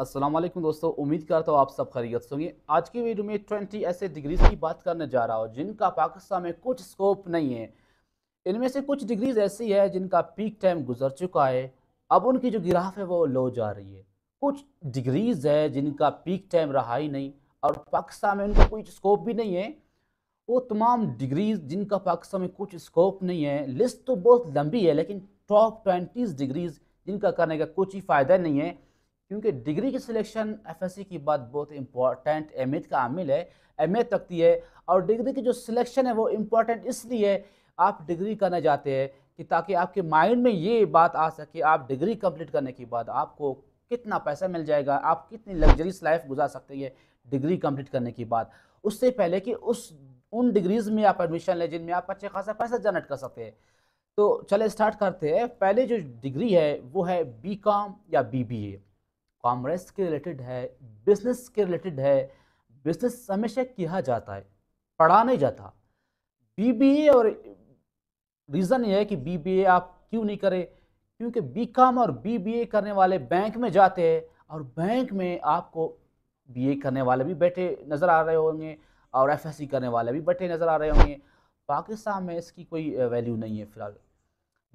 अस्सलाम वालेकुम दोस्तों उम्मीद करता हूँ आप सब खरीत होंगे आज की वीडियो में ट्वेंटी ऐसे डिग्रीज़ की बात करने जा रहा हूँ जिनका पाकिस्तान में कुछ स्कोप नहीं है इनमें से कुछ डिग्रीज़ ऐसी है जिनका पीक टाइम गुजर चुका है अब उनकी जो गिराफ है वो लो जा रही है कुछ डिग्रीज़ है जिनका पीक टाइम रहा ही नहीं और पाकिस्तान में उनका कोई स्कोप भी नहीं है वो तमाम डिग्रीज़ जिनका पाकिस्तान में कुछ स्कोप नहीं है लिस्ट तो बहुत लंबी है लेकिन टॉप ट्वेंटीज़ डिग्रीज़ जिनका करने का कुछ ही फ़ायदा नहीं है क्योंकि डिग्री की सिलेक्शन एफएससी की बात बहुत इम्पॉर्टेंट एम का आमिल है एम ए है और डिग्री की जो सिलेक्शन है वो इम्पॉर्टेंट इसलिए आप डिग्री करना चाहते हैं कि ताकि आपके माइंड में ये बात आ सके आप डिग्री कंप्लीट करने के बाद आपको कितना पैसा मिल जाएगा आप कितनी लग्जरीस लाइफ गुजार सकते हैं डिग्री कम्प्लीट करने के बाद उससे पहले कि उस उन डिग्रीज़ में आप एडमिशन लें जिनमें आप अच्छे खासा पैसा जनरेट कर सकते हैं तो चले स्टार्ट करते हैं पहले जो डिग्री है वो है बी या बी कॉमर्स के रिलेटेड है बिजनेस के रिलेटेड है बिजनेस हमेशा किया जाता है पढ़ा नहीं जाता बीबीए और रीज़न ये है कि बीबीए आप क्यों नहीं करें क्योंकि बीकॉम और बीबीए करने वाले बैंक में जाते हैं और बैंक में आपको बीए करने वाले भी बैठे नज़र आ रहे होंगे और एफएससी करने वाले भी बैठे नज़र आ रहे होंगे पाकिस्तान में इसकी कोई वैल्यू नहीं है फ़िलहाल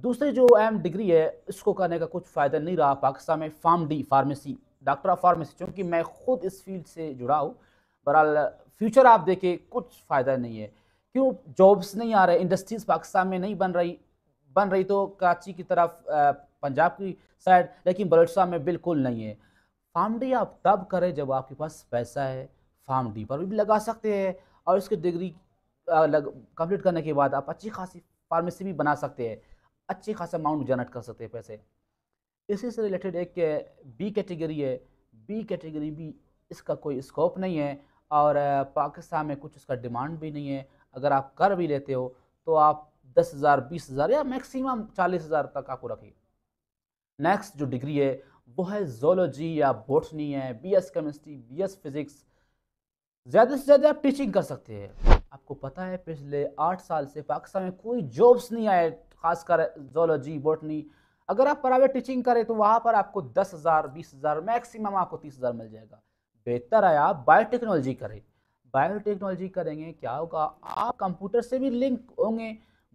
दूसरी जो एम डिग्री है इसको करने का कुछ फ़ायदा नहीं रहा पाकिस्तान में pharm D pharmacy doctor of pharmacy चूँकि मैं खुद इस फील्ड से जुड़ा हूँ बहरहाल फ्यूचर आप देखें कुछ फ़ायदा नहीं है क्यों जॉब्स नहीं आ रहे इंडस्ट्रीज़ पाकिस्तान में नहीं बन रही बन रही तो कराची की तरफ पंजाब की साइड लेकिन बलोचा में बिल्कुल नहीं है फार्म डी आप तब करें जब आपके पास पैसा है फार्म डी पर भी लगा सकते हैं और इसकी डिग्री कंप्लीट करने के बाद आप अच्छी खासी फार्मेसी भी बना सकते हैं अच्छे खासा अमाउंट जनरेट कर सकते हैं पैसे इसी से रिलेटेड एक बी कैटेगरी है बी कैटेगरी भी इसका कोई स्कोप नहीं है और पाकिस्तान में कुछ इसका डिमांड भी नहीं है अगर आप कर भी लेते हो तो आप दस हज़ार बीस हज़ार या मैक्सिमम चालीस हज़ार तक आपको रखिए नेक्स्ट जो डिग्री है वो है जोलॉजी या बोटनी है B S chemistry B S physics ज़्यादा से ज़्यादा आप टीचिंग कर सकते हैं आपको पता है पिछले आठ साल से पाकिस्तान में कोई जॉब्स नहीं आए खासकर जोलॉजी बोटनी अगर आप प्राइवेट टीचिंग करें तो वहाँ पर आपको दस हज़ार बीस हज़ार मैक्सिमम आपको तीस हज़ार मिल जाएगा बेहतर है आप बायोटेक्नोलॉजी करें बायोटेक्नोलॉजी करेंगे क्या होगा आप कंप्यूटर से भी लिंक होंगे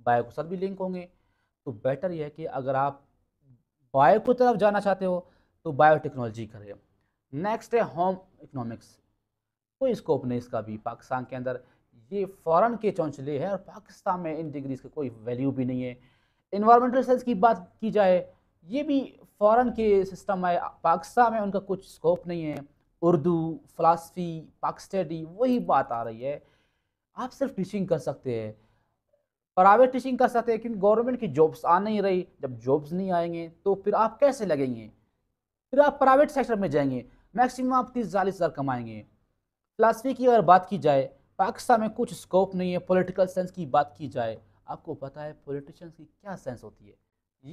बायो के साथ भी लिंक होंगे तो बेटर यह है कि अगर आप बायो की तरफ जाना चाहते हो तो बायोटेक्नोलॉजी करें नेक्स्ट है होम इकोनॉमिक्स कोई स्कोप नहीं इसका भी पाकिस्तान के अंदर ये फ़ॉरन के चौंचले हैं और पाकिस्तान में इन डिग्रीज़ का कोई वैल्यू भी नहीं है इन्वायरमेंटल साइंस की बात की जाए ये भी फ़ौरन के सिस्टम है पाकिस्तान में उनका कुछ स्कोप नहीं है उर्दू फलासफ़ी पाक स्टडी वही बात आ रही है आप सिर्फ टीचिंग कर सकते हैं प्राइवेट टीचिंग कर सकते हैं क्योंकि गवर्नमेंट की जॉब्स आ नहीं रही जब जॉब्स नहीं आएंगे तो फिर आप कैसे लगेंगे फिर आप प्राइवेट सेक्टर में जाएंगे मैक्सिमम आप तीस चालीस हज़ार कमाएंगे फ़िलासफ़ी की अगर बात की जाए पाकिस्तान में कुछ स्कोप नहीं है पॉलिटिकल साइंस की बात की जाए आपको पता है पॉलिटिशियंस की क्या सेंस होती है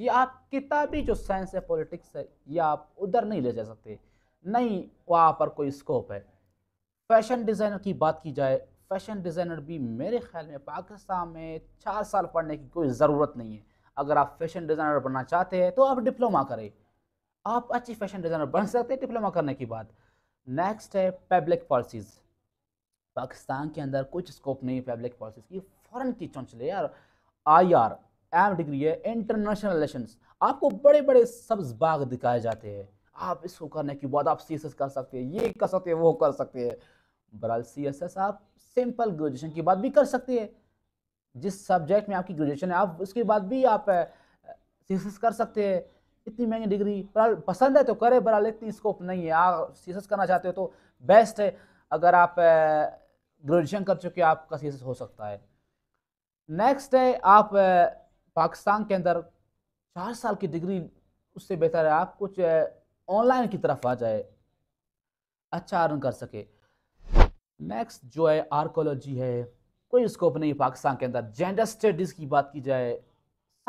ये आप किताबी जो साइंस है पॉलिटिक्स है ये आप उधर नहीं ले जा सकते नहीं वहाँ पर कोई स्कोप है फैशन डिज़ाइनर की बात की जाए फैशन डिज़ाइनर भी मेरे ख्याल में पाकिस्तान में चार साल पढ़ने की कोई ज़रूरत नहीं है अगर आप फैशन डिज़ाइनर बनना चाहते हैं तो आप डिप्लोमा करें आप अच्छी फैशन डिज़ाइनर बन सकते हैं डिप्लोमा करने के बाद नेक्स्ट है पब्लिक पॉलिसीज़ पाकिस्तान के अंदर कुछ स्कोप नहीं है पब्लिक पॉलिसीज़ की फ़ौरन की चौंच ले यार आई आर एम डिग्री है इंटरनेशनल रिलेशन आपको बड़े बड़े सब्ज बाग दिखाए जाते हैं आप इसको करने के बाद आप सी कर सकते हैं ये कर सकते हैं वो कर सकते हैं बरहाल सी एस एस आप सिंपल ग्रेजुएशन की बात भी कर सकते हैं जिस सब्जेक्ट में आपकी ग्रेजुएशन है आप उसके बाद भी आप सी कर सकते हैं इतनी महंगी डिग्री बरहाल पसंद है तो करें बहरहाल इतनी स्कोप नहीं है आप सी करना चाहते हो तो बेस्ट है अगर आप ग्रेजुएशन कर चुके आपका सी हो सकता है नेक्स्ट है आप पाकिस्तान के अंदर चार साल की डिग्री उससे बेहतर है आप कुछ ऑनलाइन की तरफ आ जाए अच्छा अर्न कर सके नेक्स्ट जो है आर्कोलॉजी है कोई स्कोप नहीं पाकिस्तान के अंदर जेंडर स्टडीज़ की बात की जाए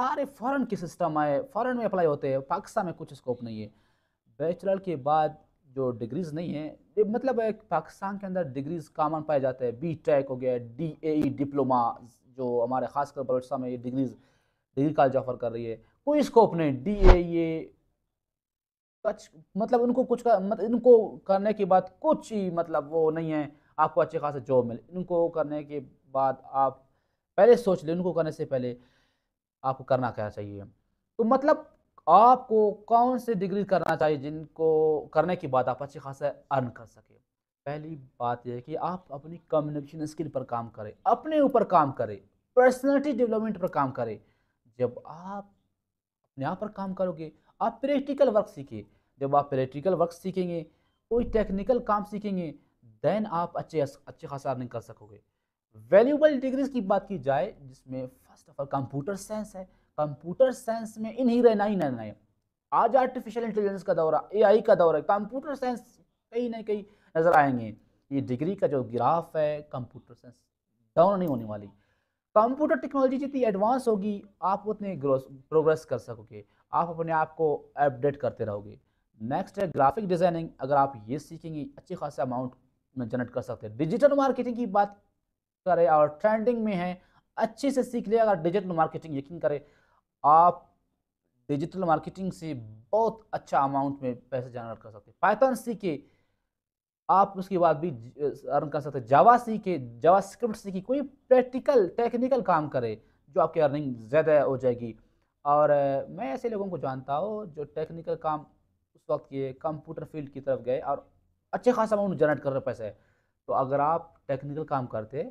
सारे फॉरेन के सिस्टम आए फॉरेन में अप्लाई होते हैं पाकिस्तान में कुछ स्कोप नहीं है बैचलर के बाद जो डिग्रीज़ नहीं है मतलब है पाकिस्तान के अंदर डिग्रीज़ कामन पाए जाते हैं बी टेक हो गया डी ए डिप्लोमा जो हमारे खासकर बलोचस्ता में ये डिग्रीज डिग्री कॉलेज ऑफर कर रही है कोई स्कोप नहीं डी ए ये कच मतलब उनको कुछ कर, मतलब इनको करने के बाद कुछ ही मतलब वो नहीं है आपको अच्छे खासे जॉब मिले इनको करने के बाद आप पहले सोच लें उनको करने से पहले आपको करना क्या चाहिए तो मतलब आपको कौन से डिग्री करना चाहिए जिनको करने के बाद आप अच्छे खासा अर्न कर सकें पहली बात यह है कि आप अपनी कम्युनिकेशन स्किल पर काम करें अपने ऊपर काम करें पर्सनैलिटी डेवलपमेंट पर काम करें जब आप अपने आप पर काम करोगे आप प्रैक्टिकल वर्क सीखें जब आप प्रैक्टिकल वर्क सीखेंगे कोई टेक्निकल काम सीखेंगे देन आप अच्छे अच्छे खासा अर्निंग कर सकोगे वैल्यूबल डिग्रीज की बात की जाए जिसमें first of all computer science है कंप्यूटर साइंस में इन्हीं रहना ही रहना है आज आर्टिफिशियल इंटेलिजेंस का दौरा है ए का दौरा है कंप्यूटर साइंस कहीं ना कहीं नज़र आएंगे ये डिग्री का जो ग्राफ है कंप्यूटर साइंस डाउन नहीं होने वाली कंप्यूटर टेक्नोलॉजी जितनी एडवांस होगी आप उतने प्रोग्रेस कर सकोगे आप अपने आप को अपडेट करते रहोगे नेक्स्ट है ग्राफिक डिज़ाइनिंग अगर आप ये सीखेंगे अच्छे खासे अमाउंट में जनरेट कर सकते हैं डिजिटल मार्केटिंग की बात करें और ट्रेंडिंग में है अच्छे से सीख लिया अगर डिजिटल मार्केटिंग यकीन करें आप डिजिटल मार्केटिंग से बहुत अच्छा अमाउंट में पैसे जनरेट कर सकते हैं पाइथन सीखे आप उसके बाद भी अर्न कर सकते जावा सीखे जावा स्क्रिप्ट सीखी कोई प्रैक्टिकल टेक्निकल काम करे जो आपकी अर्निंग ज़्यादा हो जाएगी और मैं ऐसे लोगों को जानता हूँ जो टेक्निकल काम उस वक्त किए कंप्यूटर फील्ड की तरफ गए और अच्छे खासा अमाउंट जनरेट कर रहे पैसे तो अगर आप टेक्निकल काम करते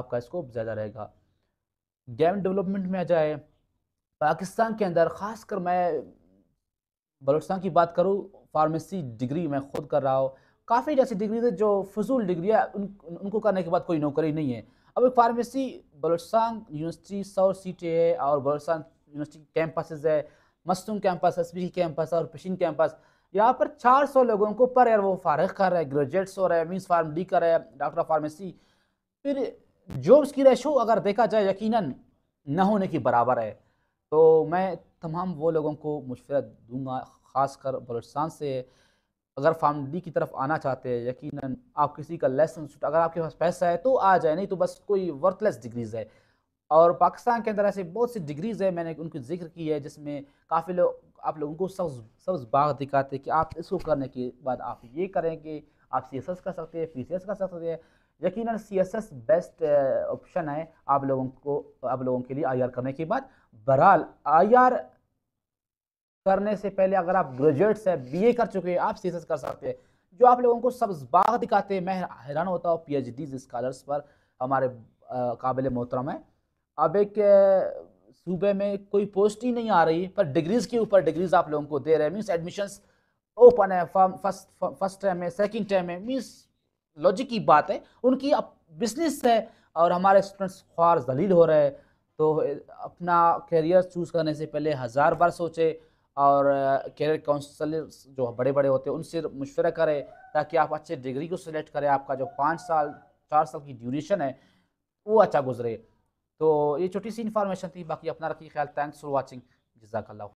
आपका स्कोप ज़्यादा रहेगा गेम डेवलपमेंट में आ जाए पाकिस्तान के अंदर ख़ासकर मैं बलोचिस्तान की बात करूँ फार्मेसी डिग्री मैं खुद कर रहा हूँ काफ़ी ऐसी डिग्री जो फजूल डिग्री है उन, उनको करने के बाद कोई नौकरी नहीं है अब एक फार्मेसी बलोचस्तान यूनिवर्सिटी सौ सीटें है और बलोचस्तान यूनिवर्सिटी कैंपसेज है Mastung campus S P campus और पिशिन कैंपस यहाँ पर 400 लोगों को पर यार वो फारग कर रहा है ग्रेजुएट्स हो रहे हैं मीन्स फार्म डी कर रहे हैं डॉक्टर ऑफ फार्मेसी फिर जॉब्स की रेशो अगर देखा जाए यकीनन न होने की बराबर है तो मैं तमाम वो लोगों को मुशवरत दूंगा ख़ासकर बलोचस्तान से अगर फार्म डी की तरफ आना चाहते हैं यकीनन आप किसी का लेसन अगर आपके पास पैसा है तो आ जाए नहीं तो बस कोई वर्थलेस डिग्रीज़ है और पाकिस्तान के अंदर ऐसे बहुत सी डिग्रीज़ है मैंने उनकी जिक्र की है जिसमें काफ़ी लोग आप लोगों को सब सब्ज बाग दिखाते कि आप इसको करने के बाद आप ये करेंगे आप सी कर सकते हैं पी कर सकते हैं यकीन C S S best option है आप लोगों को आप लोगों के लिए आई आर करने के बाद बहरहाल आई आर करने से पहले अगर आप ग्रेजुएट से बीए कर चुके हैं आप सीएसएस कर सकते हैं जो आप लोगों को सब्ज बाग दिखाते हैं मैं हैरान होता हूँ पी एच डी स्कॉलर्स पर हमारे काबिल मोहतरम है अब एक सूबे में कोई पोस्ट ही नहीं आ रही पर डिग्रीज़ के ऊपर डिग्रीज़ आप लोगों को दे रहे हैं मीन्स एडमिशंस ओपन है फर्स्ट फर्स्ट टाइम है सेकंड टाइम है मीन्स लॉजिक की बात है उनकी अब बिजनेस है और हमारे स्टूडेंट्स ख्वार जलील हो रहे हैं तो अपना करियर चूज़ करने से पहले हज़ार बार सोचे और कैरियर काउंसलर जो बड़े बड़े होते हैं उनसे मशवरा करें ताकि आप अच्छे डिग्री को सिलेक्ट करें आपका जो पाँच साल चार साल की ड्यूरेशन है वो अच्छा गुजरे तो ये छोटी सी इन्फॉर्मेशन थी बाकी अपना रखिए ख्याल थैंक्स फॉर वॉचिंग जजाकल्ला